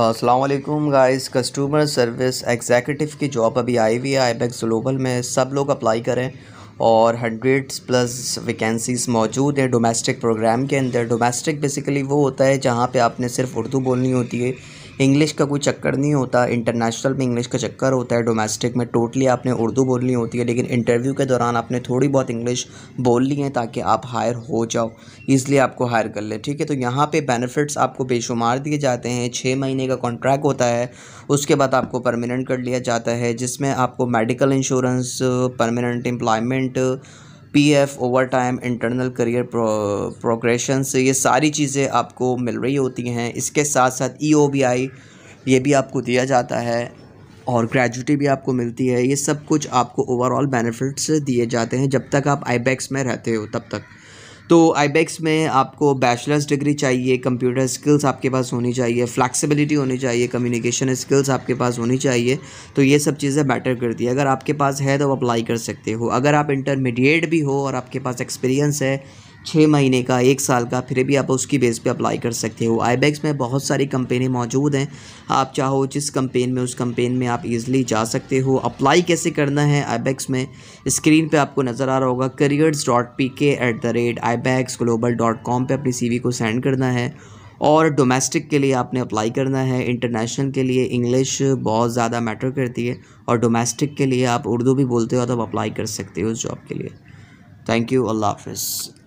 असलकुम guys customer service executive की job अभी आई हुई है आई बैक्स ग्लोबल में सब लोग अप्लाई करें और हंड्रेड्स प्लस वैकेंसीज़ मौजूद हैं डोमेस्टिक प्रोग्राम के अंदर डोमेस्टिक बेसिकली वो होता है जहाँ पे आपने सिर्फ उर्दू बोलनी होती है इंग्लिश का कोई चक्कर नहीं होता इंटरनेशनल में इंग्लिश का चक्कर होता है डोमेस्टिक में टोटली आपने उर्दू बोलनी होती है लेकिन इंटरव्यू के दौरान आपने थोड़ी बहुत इंग्लिश बोल ली है ताकि आप हायर हो जाओ इसलिए आपको हायर कर ले ठीक है तो यहाँ पर बेनिफिट्स आपको बेशुमार दिए जाते हैं छः महीने का कॉन्ट्रैक्ट होता है उसके बाद आपको परमानेंट कर लिया जाता है जिसमें आपको medical insurance permanent employment PF overtime internal career progression से ये सारी चीज़ें आपको मिल रही होती हैं इसके साथ साथ ई e ये भी आपको दिया जाता है और ग्रेजुटी भी आपको मिलती है ये सब कुछ आपको ओवरऑल बेनिफिट्स दिए जाते हैं जब तक आप आईबैक्स में रहते हो तब तक तो आईबेक्स e में आपको बैचलर्स डिग्री चाहिए कंप्यूटर स्किल्स आपके पास होनी चाहिए फ्लैक्सिबिलिटी होनी चाहिए कम्युनिकेशन स्किल्स आपके पास होनी चाहिए तो ये सब चीज़ें बेटर करती है अगर आपके पास है तो आप अप्लाई कर सकते हो अगर आप इंटरमीडिएट भी हो और आपके पास एक्सपीरियंस है छः महीने का एक साल का फिर भी आप उसकी बेस पे अप्लाई कर सकते हो आई में बहुत सारी कंपनी मौजूद हैं आप चाहो जिस कंपेन में उस कंपेन में आप इजीली जा सकते हो अप्लाई कैसे करना है आई में स्क्रीन पे आपको नज़र आ रहा होगा careers dot P K at the rate IBEX global dot com पर अपनी सी को सेंड करना है और डोमेस्टिक के लिए आपने अप्लाई करना है इंटरनेशनल के लिए इंग्लिश बहुत ज़्यादा मैटर करती है और डोमेस्टिक के लिए आप उर्दू भी बोलते हो तो आप अप्लाई कर सकते हो उस जॉब के लिए थैंक यू अल्लाह हाफ